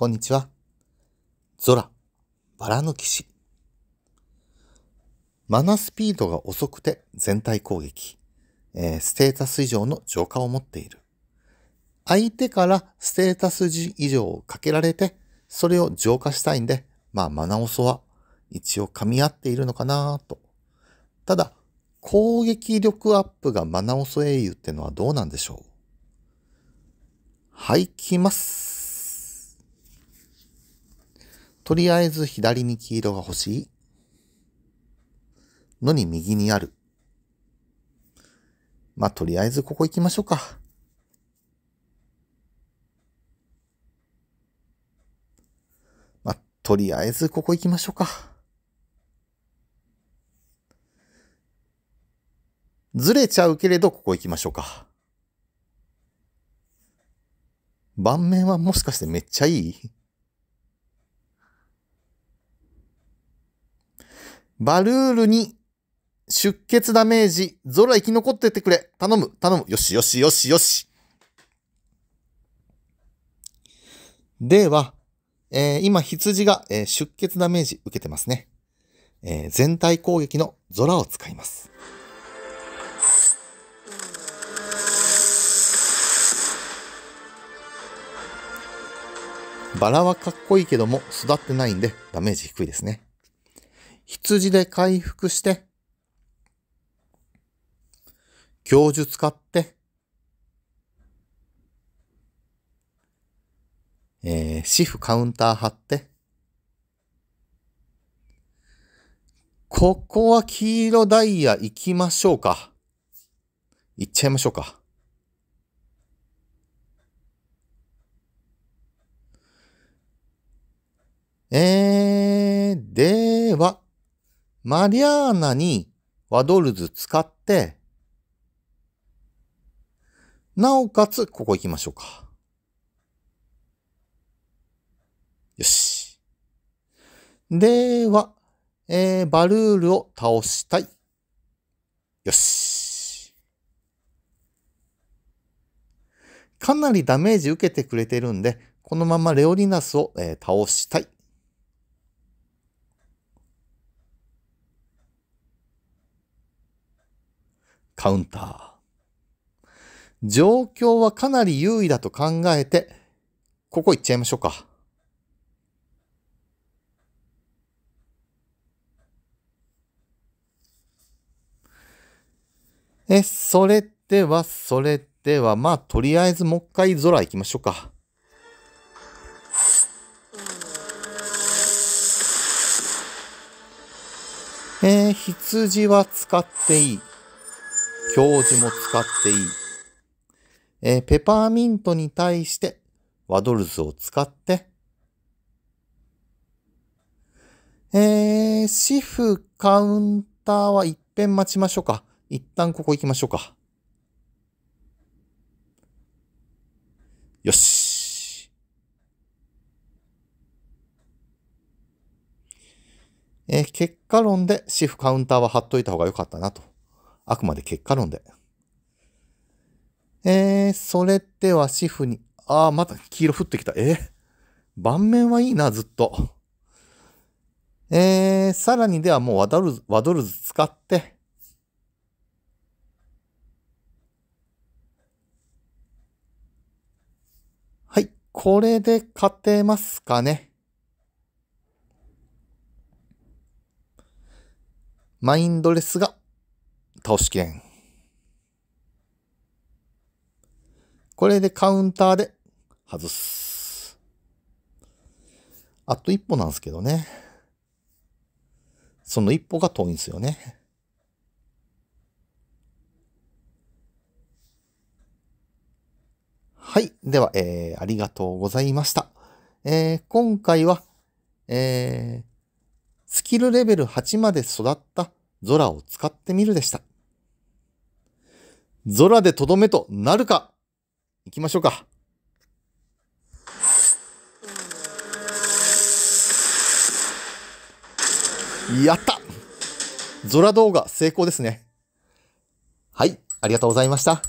こんにちは。ゾラ、バラの騎士。マナスピードが遅くて全体攻撃。えー、ステータス以上の浄化を持っている。相手からステータス以上をかけられて、それを浄化したいんで、まあ、マナオソは一応噛み合っているのかなと。ただ、攻撃力アップがマナオソ英雄ってのはどうなんでしょうはい、来ます。とりあえず左に黄色が欲しいのに右にある。まあ、とりあえずここ行きましょうか。まあ、とりあえずここ行きましょうか。ずれちゃうけれど、ここ行きましょうか。盤面はもしかしてめっちゃいいバルールに出血ダメージ、ゾロ生き残っててくれ。頼む、頼む。よしよしよしよし。では、えー、今羊が、えー、出血ダメージ受けてますね。えー、全体攻撃のゾラを使います。バラはかっこいいけども育ってないんでダメージ低いですね。羊で回復して、教授使って、えー、シフカウンター貼って、ここは黄色ダイヤ行きましょうか。行っちゃいましょうか。えー、では。マリアーナにワドルズ使って、なおかつ、ここ行きましょうか。よし。では、えー、バルールを倒したい。よし。かなりダメージ受けてくれてるんで、このままレオリナスを、えー、倒したい。カウンター。状況はかなり優位だと考えて、ここ行っちゃいましょうか。え、それでは、それでは、まあ、とりあえずもう一回空行きましょうか。えー、羊は使っていい。教授も使っていい。えー、ペパーミントに対してワドルズを使って、えー、シフカウンターは一遍待ちましょうか。一旦ここ行きましょうか。よし。えー、結果論でシフカウンターは貼っといた方が良かったなと。あくまで結果論で。えー、それではシフに、あー、また黄色降ってきた。えー、盤面はいいな、ずっと。えー、さらにではもうワドルズ、ワドルズ使って、はい、これで勝てますかね。マインドレスが倒し剣。これでカウンターで外す。あと一歩なんですけどね。その一歩が遠いんですよね。はい。では、えー、ありがとうございました。えー、今回は、えー、スキルレベル8まで育った空を使ってみるでした。ゾラでとどめとなるか行きましょうか。やったゾラ動画成功ですね。はい、ありがとうございました。